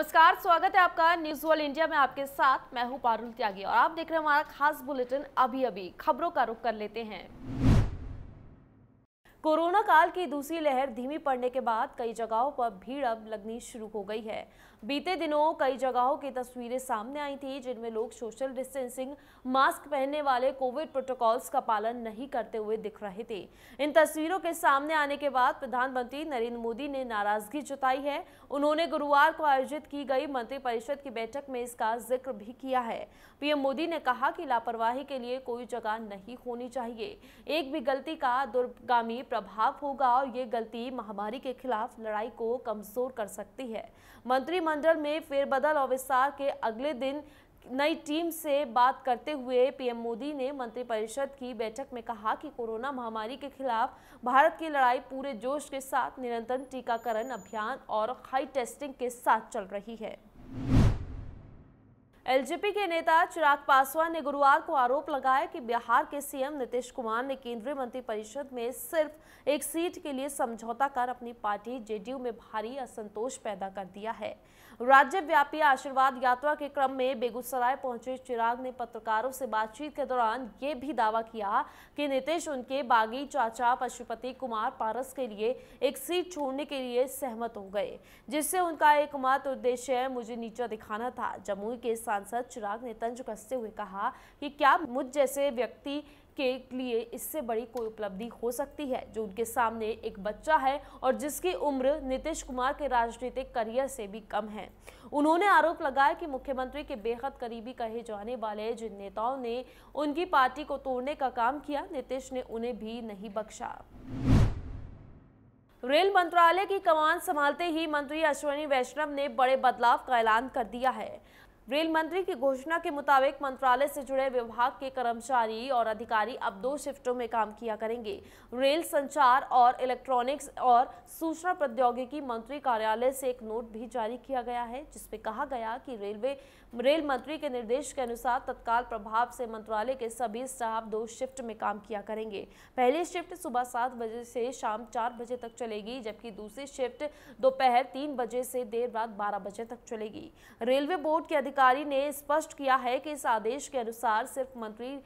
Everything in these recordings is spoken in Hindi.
नमस्कार स्वागत है आपका न्यूज वर्ल्ड इंडिया में आपके साथ मैं हूं पारुल त्यागी और आप देख रहे हैं हमारा खास बुलेटिन अभी अभी खबरों का रुख कर लेते हैं कोरोना काल की दूसरी लहर धीमी पड़ने के बाद कई जगहों पर भीड़ अब लगनी शुरू हो गई है बीते दिनों कई जगहों की तस्वीरें सामने आई थी जिनमें लोग सोशल डिस्टेंसिंग मास्क पहनने वाले कोविड प्रोटोकॉल्स का पालन नहीं करते हुए दिख रहे थे इन तस्वीरों के सामने आने के बाद प्रधानमंत्री नरेंद्र मोदी ने नाराजगी जताई है उन्होंने गुरुवार को आयोजित की गई मंत्रिपरिषद की बैठक में इसका जिक्र भी किया है पीएम मोदी ने कहा कि लापरवाही के लिए कोई जगह नहीं होनी चाहिए एक भी गलती का दुर्गामी प्रभाव होगा और ये गलती महामारी के खिलाफ लड़ाई को कमजोर कर सकती है मंत्रिमंडल में फेरबदल और विस्तार के अगले दिन नई टीम से बात करते हुए पीएम मोदी ने मंत्रिपरिषद की बैठक में कहा कि कोरोना महामारी के खिलाफ भारत की लड़ाई पूरे जोश के साथ निरंतर टीकाकरण अभियान और हाई टेस्टिंग के साथ चल रही है एलजेपी के नेता चिराग पासवान ने गुरुवार को आरोप लगाया कि बिहार के सीएम नीतीश कुमार ने केंद्रीय मंत्री परिषद में सिर्फ एक सीट के लिए समझौता कर अपनी पार्टी जेडीयू में भारी असंतोष पैदा कर दिया है राज्यव्यापी आशीर्वाद यात्रा के क्रम में बेगूसराय पहुंचे चिराग ने पत्रकारों से बातचीत के दौरान ये भी दावा किया कि नीतीश उनके बागी चाचा पशुपति कुमार पारस के लिए एक सीट छोड़ने के लिए सहमत हो गए जिससे उनका एकमात्र उद्देश्य मुझे नीचा दिखाना था जमुई के सांसद चिराग ने तंज कसते हुए कहा कि क्या मुझ जैसे व्यक्ति के लिए इससे बड़ी कोई उपलब्धि हो सकती है जो उनके सामने एक बच्चा है और जिसकी उम्र नीतीश कुमार के राजनीतिक करियर से भी कम है उन्होंने आरोप लगाया कि मुख्यमंत्री के बेहद करीबी कहे जाने वाले जिन नेताओं ने उनकी पार्टी को तोड़ने का काम किया नीतीश ने उन्हें भी नहीं बख्शा रेल मंत्रालय की कमान संभालते ही मंत्री अश्वनी वैष्णव ने बड़े बदलाव का ऐलान कर दिया है रेल मंत्री की घोषणा के मुताबिक मंत्रालय से जुड़े विभाग के कर्मचारी और अधिकारी अब दो शिफ्टों में काम किया करेंगे रेल संचार और इलेक्ट्रॉनिक्स और सूचना प्रौद्योगिकी मंत्री कार्यालय से एक नोट भी जारी किया गया है जिसमें कहा गया कि रेलवे रेल मंत्री के निर्देश के अनुसार तत्काल प्रभाव से मंत्रालय के सभी स्टाफ दो शिफ्ट में काम किया करेंगे पहली शिफ्ट सुबह सात बजे से शाम चार बजे तक चलेगी जबकि दूसरी शिफ्ट दोपहर तीन बजे से देर रात बारह बजे तक चलेगी रेलवे बोर्ड के अधिकारी अधिकारी ने स्पष्ट किया है कि इस आदेश के अनुसार सिर्फ मंत्री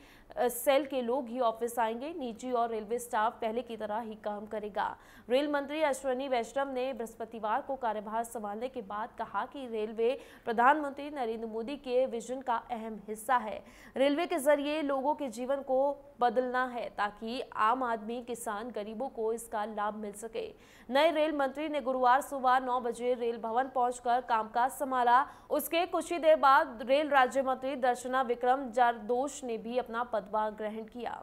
सेल के लोग ही ऑफिस आएंगे निजी और रेलवे स्टाफ पहले की तरह ही काम करेगा रेल मंत्री अश्वनी वैष्णव ने बृहस्पतिवार को कार्यभार संभालने के बाद कहा कि रेलवे प्रधानमंत्री नरेंद्र मोदी के विजन का अहम हिस्सा है रेलवे के जरिए लोगों के जीवन को बदलना है ताकि आम आदमी किसान गरीबों को इसका लाभ मिल सके नए रेल मंत्री ने गुरुवार सुबह नौ बजे रेल भवन पहुंचकर कामकाज संभाला उसके कुछ ही देर बाद रेल राज्य मंत्री दर्शना विक्रम जारदोश ने भी अपना पदभार ग्रहण किया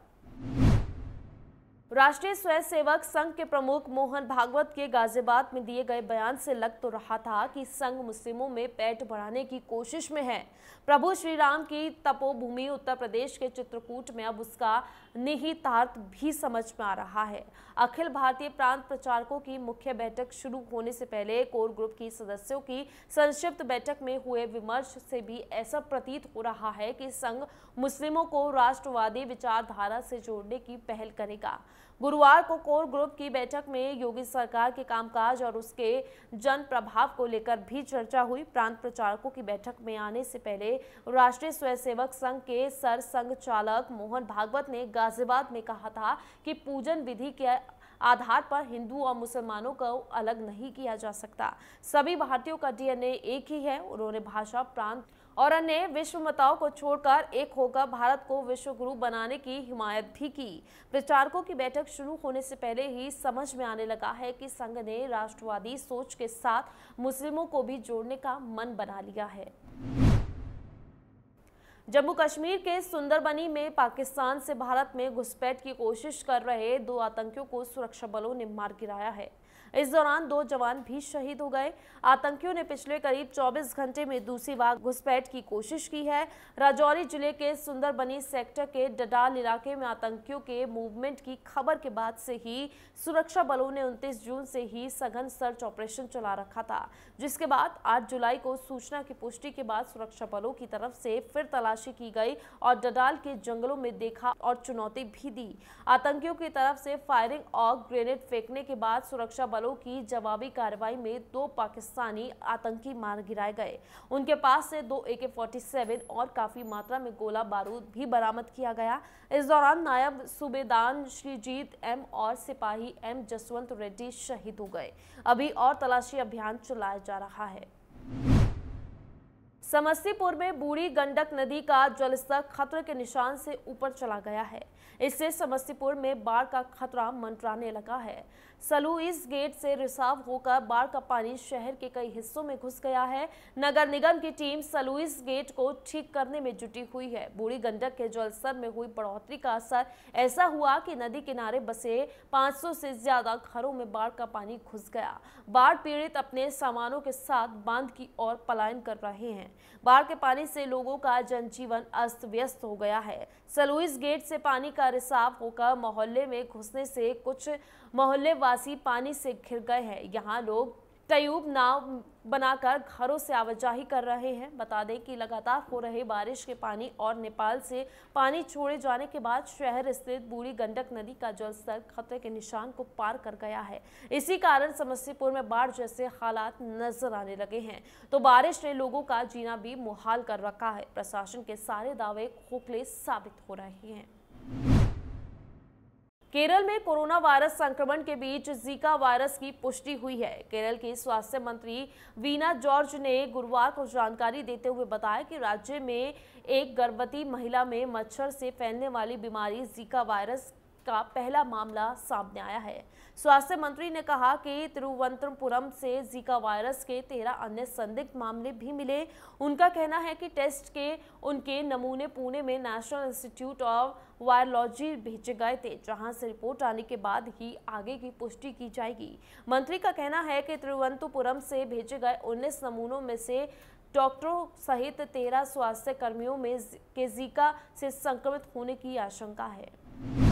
राष्ट्रीय स्वयं सेवक संघ के प्रमुख मोहन भागवत के गाजियाबाद में दिए गए बयान से लग तो रहा था कि संघ मुस्लिमों में पेट बढ़ाने की कोशिश में है प्रभु श्री राम की तपोभूमि उत्तर प्रदेश के चित्रकूट में अब उसका निहितार्थ भी समझ में आ रहा है अखिल भारतीय प्रांत प्रचारकों की मुख्य बैठक शुरू होने से पहले कोर ग्रुप की सदस्यों की संक्षिप्त बैठक में हुए विमर्श से भी ऐसा प्रतीत हो रहा है कि संघ मुस्लिमों को राष्ट्रवादी विचारधारा से जोड़ने की पहल करेगा गुरुवार को कोर ग्रुप की बैठक में योगी सरकार के कामकाज और उसके जन प्रभाव को लेकर भी चर्चा हुई प्रांत प्रचारकों की बैठक में आने से पहले राष्ट्रीय स्वयंसेवक संघ के सर संघ चालक मोहन भागवत ने गाजियाबाद में कहा था कि पूजन विधि के आधार पर हिंदू और मुसलमानों को अलग नहीं किया जा सकता सभी भारतीयों का डीएनए एक ही है उन्होंने भाषा प्रांत और अन्य विश्व मताओं को छोड़कर एक होकर भारत को विश्व गुरु बनाने की हिमायत भी की प्रचारकों की बैठक शुरू होने से पहले ही समझ में आने लगा है कि संघ ने राष्ट्रवादी सोच के साथ मुस्लिमों को भी जोड़ने का मन बना लिया है जम्मू कश्मीर के सुंदरबनी में पाकिस्तान से भारत में घुसपैठ की कोशिश कर रहे दो आतंकियों को सुरक्षा बलों ने मार गिराया है इस दौरान दो जवान भी शहीद हो गए आतंकियों ने पिछले करीब 24 घंटे में दूसरी बार घुसपैठ की कोशिश की है राजौरी जिले के सुंदरबनी सेक्टर के डडाल इलाके में आतंकियों के मूवमेंट की खबर के बाद से ही सुरक्षा बलों ने उनतीस जून से ही सघन सर्च ऑपरेशन चला रखा था जिसके बाद आठ जुलाई को सूचना की पुष्टि के बाद सुरक्षा बलों की तरफ से फिर तलाशी की गई और डडाल के जंगलों में देखा और चुनौती भी दी आतंकियों की तरफ से फायरिंग और ग्रेनेड फेंकने के बाद सुरक्षा बल बलों की जवाबी कार्रवाई में दो पाकिस्तानी आतंकी मार गिराए गए उनके पास से दो ए के और काफ़ी मात्रा में गोला बारूद भी बरामद किया गया इस दौरान नायब सूबेदार श्रीजीत एम और सिपाही एम जसवंत रेड्डी शहीद हो गए अभी और तलाशी अभियान चलाया जा रहा है समस्तीपुर में बूढ़ी गंडक नदी का जलस्तर खतरे के निशान से ऊपर चला गया है इससे समस्तीपुर में बाढ़ का खतरा मंडराने लगा है सलू गेट से रिसाव होकर बाढ़ का पानी शहर के कई हिस्सों में घुस गया है नगर निगम की टीम सलूइस गेट को ठीक करने में जुटी हुई है बूढ़ी गंडक के जलस्तर में हुई बढ़ोतरी का असर ऐसा हुआ कि नदी किनारे बसे 500 से ज्यादा घरों में बाढ़ का पानी घुस गया बाढ़ पीड़ित अपने सामानों के साथ बांध की ओर पलायन कर रहे हैं बाढ़ के पानी से लोगों का जनजीवन अस्त व्यस्त हो गया है सलूइस गेट से पानी का रिसाव होकर मोहल्ले में घुसने से कुछ मोहल्ले वासी पानी से घिर गए हैं यहाँ लोग टयूब नाव बनाकर घरों से आवाजाही कर रहे हैं बता दें कि लगातार हो रहे बारिश के पानी और नेपाल से पानी छोड़े जाने के बाद शहर स्थित बूढ़ी गंडक नदी का जलस्तर खतरे के निशान को पार कर गया है इसी कारण समस्तीपुर में बाढ़ जैसे हालात नजर आने लगे हैं तो बारिश ने लोगों का जीना भी मुहाल कर रखा है प्रशासन के सारे दावे खोखले साबित हो रहे हैं केरल में कोरोना वायरस संक्रमण के बीच जीका वायरस की पुष्टि हुई है केरल की स्वास्थ्य मंत्री वीना जॉर्ज ने गुरुवार को जानकारी देते हुए बताया कि राज्य में एक गर्भवती महिला में मच्छर से फैलने वाली बीमारी जीका वायरस का पहला मामला सामने आया है स्वास्थ्य मंत्री ने कहा कि तिरुवंतपुरम से जीका वायरस के तेरह अन्य संदिग्ध मामले भी मिले उनका कहना है कि टेस्ट के उनके नमूने पुणे में नेशनल इंस्टीट्यूट ऑफ वायरोलॉजी भेजे गए थे जहां से रिपोर्ट आने के बाद ही आगे की पुष्टि की जाएगी मंत्री का कहना है कि तिरुवंतपुरम से भेजे गए उन्नीस नमूनों में से डॉक्टरों सहित तेरह स्वास्थ्य कर्मियों में के जीका से संक्रमित होने की आशंका है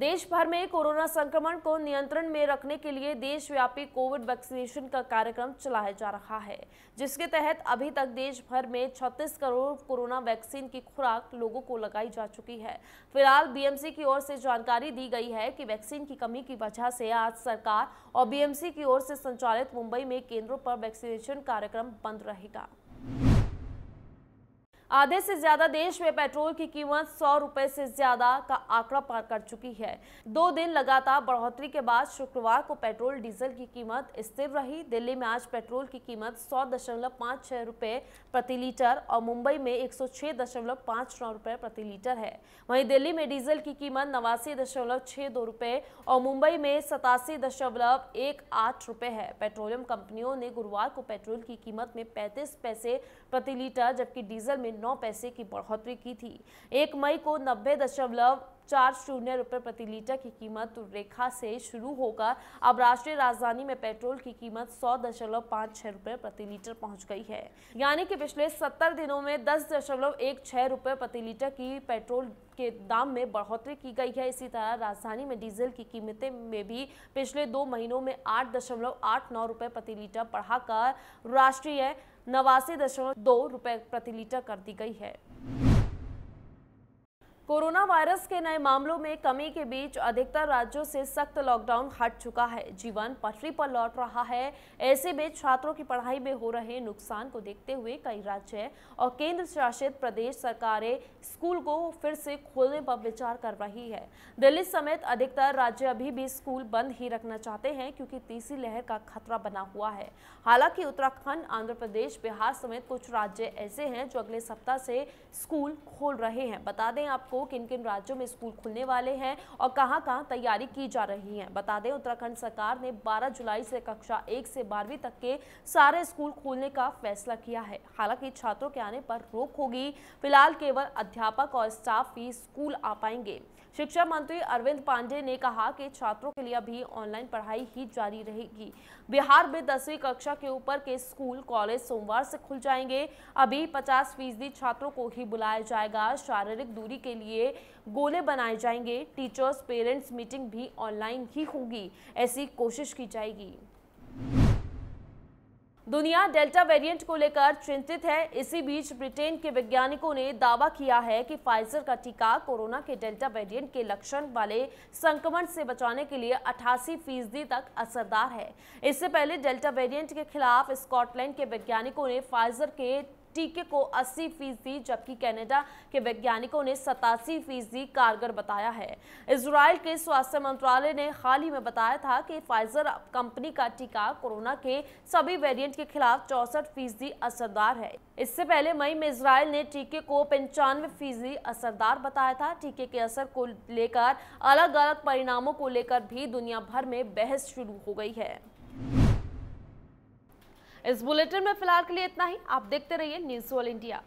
देश भर में कोरोना संक्रमण को नियंत्रण में रखने के लिए देशव्यापी कोविड वैक्सीनेशन का कार्यक्रम चलाया जा रहा है जिसके तहत अभी तक देश भर में 36 करोड़ कोरोना वैक्सीन की खुराक लोगों को लगाई जा चुकी है फिलहाल बीएमसी की ओर से जानकारी दी गई है कि वैक्सीन की कमी की वजह से आज सरकार और बी की ओर से संचालित मुंबई में केंद्रों पर वैक्सीनेशन कार्यक्रम बंद रहेगा आधे से ज्यादा देश में पेट्रोल की कीमत सौ रुपए से ज्यादा का आंकड़ा पार कर चुकी है दो दिन लगातार बढ़ोतरी के बाद शुक्रवार को पेट्रोल डीजल की कीमत स्थिर रही दिल्ली में आज पेट्रोल की कीमत सौ दशमलव पाँच छः रुपये प्रति लीटर और मुंबई में एक सौ छह दशमलव पाँच नौ रुपये प्रति लीटर है वहीं दिल्ली में डीजल की कीमत नवासी दशमलव छः दो रुपये और मुंबई में सतासी दशमलव एक आठ रुपये है पेट्रोलियम कंपनियों ने गुरुवार को पेट्रोल की कीमत में पैंतीस पैसे प्रति लीटर जबकि डीजल में नौ पैसे की बढ़ोतरी की थी एक मई को नब्बे दशमलव चार शून्य रुपये प्रति लीटर की कीमत रेखा से शुरू होकर अब राष्ट्रीय राजधानी में पेट्रोल की कीमत सौ दशमलव पाँच छः रुपये प्रति लीटर पहुंच गई है यानी कि पिछले सत्तर दिनों में दस दशमलव एक छः रुपये प्रति लीटर की पेट्रोल के दाम में बढ़ोतरी की गई है इसी तरह राजधानी में डीजल की कीमतें में भी पिछले दो महीनों में आठ दशमलव आठ नौ रुपये प्रति लीटर बढ़ाकर राष्ट्रीय नवासी दशमलव दो रुपये प्रति लीटर कर दी गई है कोरोना वायरस के नए मामलों में कमी के बीच अधिकतर राज्यों से सख्त लॉकडाउन हट चुका है जीवन पटरी पर लौट रहा है ऐसे में छात्रों की पढ़ाई में हो रहे नुकसान को देखते हुए कई राज्य और केंद्र शासित प्रदेश सरकारें स्कूल को फिर से खोलने पर विचार कर रही है दिल्ली समेत अधिकतर राज्य अभी भी स्कूल बंद ही रखना चाहते हैं क्योंकि तीसरी लहर का खतरा बना हुआ है हालांकि उत्तराखंड आंध्र प्रदेश बिहार समेत कुछ राज्य ऐसे हैं जो अगले सप्ताह से स्कूल खोल रहे हैं बता दें आपको किन किन राज्यों में स्कूल खुलने वाले हैं और कहां कहां तैयारी की जा रही है बता दें उत्तराखंड सरकार ने 12 जुलाई से कक्षा एक से बारहवीं तक के सारे स्कूल खोलने का फैसला किया है हालांकि छात्रों के आने पर रोक होगी फिलहाल केवल अध्यापक और स्टाफ ही स्कूल आ पाएंगे शिक्षा मंत्री अरविंद पांडे ने कहा कि छात्रों के लिए भी ऑनलाइन पढ़ाई ही जारी रहेगी बिहार में दसवीं कक्षा के ऊपर के स्कूल कॉलेज सोमवार से खुल जाएंगे अभी 50 फीसदी छात्रों को ही बुलाया जाएगा शारीरिक दूरी के लिए गोले बनाए जाएंगे टीचर्स पेरेंट्स मीटिंग भी ऑनलाइन ही होगी ऐसी कोशिश की जाएगी दुनिया डेल्टा वेरिएंट को लेकर चिंतित है इसी बीच ब्रिटेन के वैज्ञानिकों ने दावा किया है कि फाइजर का टीका कोरोना के डेल्टा वेरिएंट के लक्षण वाले संक्रमण से बचाने के लिए 88 फीसदी तक असरदार है इससे पहले डेल्टा वेरिएंट के खिलाफ स्कॉटलैंड के वैज्ञानिकों ने फाइजर के टीके को 80 फीसदी जबकि कनाडा के वैज्ञानिकों ने सतासी फीसदी कारगर बताया है इसराइल के स्वास्थ्य मंत्रालय ने हाल ही में बताया था कि फाइजर कंपनी का टीका कोरोना के सभी वेरिएंट के खिलाफ चौसठ फीसदी असरदार है इससे पहले मई में इसराइल ने टीके को पंचानवे फीसदी असरदार बताया था टीके के असर को लेकर अलग अलग परिणामों को लेकर भी दुनिया भर में बहस शुरू हो गई है इस बुलेटिन में फिलहाल के लिए इतना ही आप देखते रहिए न्यूज ऑल इंडिया